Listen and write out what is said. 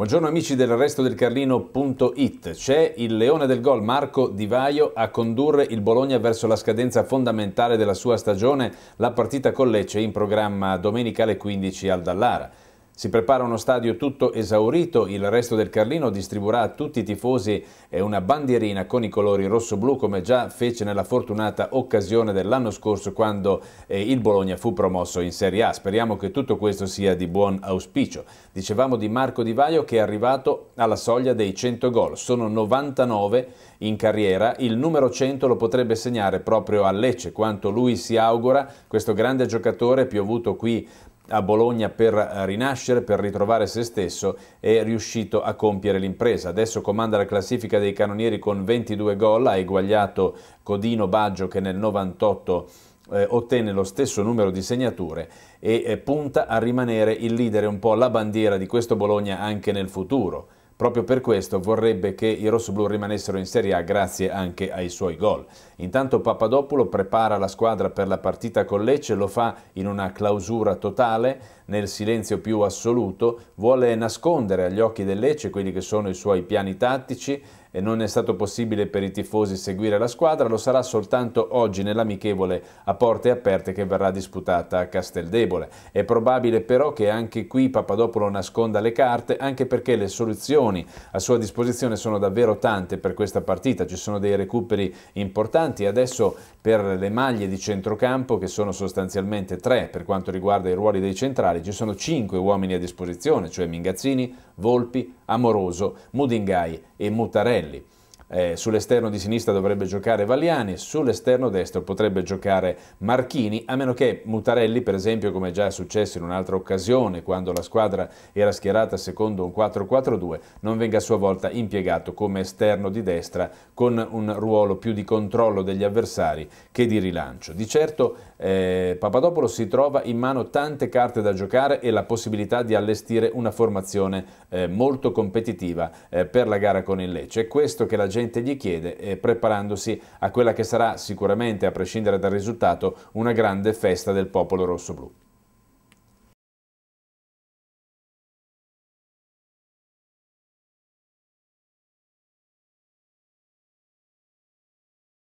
Buongiorno amici del resto del Carlino.it. C'è il leone del gol Marco Di Vaio a condurre il Bologna verso la scadenza fondamentale della sua stagione, la partita con Lecce in programma domenica alle 15 al Dallara. Si prepara uno stadio tutto esaurito, il resto del Carlino distribuirà a tutti i tifosi una bandierina con i colori rosso-blu come già fece nella fortunata occasione dell'anno scorso quando eh, il Bologna fu promosso in Serie A. Speriamo che tutto questo sia di buon auspicio. Dicevamo di Marco Di Vaio che è arrivato alla soglia dei 100 gol, sono 99 in carriera, il numero 100 lo potrebbe segnare proprio a Lecce, quanto lui si augura, questo grande giocatore piovuto qui a Bologna per rinascere, per ritrovare se stesso, è riuscito a compiere l'impresa. Adesso comanda la classifica dei canonieri con 22 gol, ha eguagliato Codino Baggio che nel 98 eh, ottenne lo stesso numero di segnature e eh, punta a rimanere il leader un po' la bandiera di questo Bologna anche nel futuro. Proprio per questo vorrebbe che i rossoblù rimanessero in Serie A grazie anche ai suoi gol. Intanto Papadopoulo prepara la squadra per la partita con Lecce, lo fa in una clausura totale, nel silenzio più assoluto, vuole nascondere agli occhi del Lecce quelli che sono i suoi piani tattici, e non è stato possibile per i tifosi seguire la squadra, lo sarà soltanto oggi nell'amichevole a porte aperte che verrà disputata a Casteldebole. È probabile però che anche qui Papadopolo nasconda le carte, anche perché le soluzioni a sua disposizione sono davvero tante per questa partita, ci sono dei recuperi importanti adesso per le maglie di centrocampo che sono sostanzialmente tre per quanto riguarda i ruoli dei centrali, ci sono cinque uomini a disposizione, cioè Mingazzini, Volpi, Amoroso, Mudingai e Mutarelli eh, sull'esterno di sinistra dovrebbe giocare Valiani, sull'esterno destro potrebbe giocare Marchini, a meno che Mutarelli, per esempio, come già è successo in un'altra occasione, quando la squadra era schierata secondo un 4-4-2, non venga a sua volta impiegato come esterno di destra con un ruolo più di controllo degli avversari che di rilancio. Di certo eh, Papadopoulos si trova in mano tante carte da giocare e la possibilità di allestire una formazione eh, molto competitiva eh, per la gara con il Lecce. È questo che la gente gente gli chiede, eh, preparandosi a quella che sarà sicuramente, a prescindere dal risultato, una grande festa del popolo rossoblù.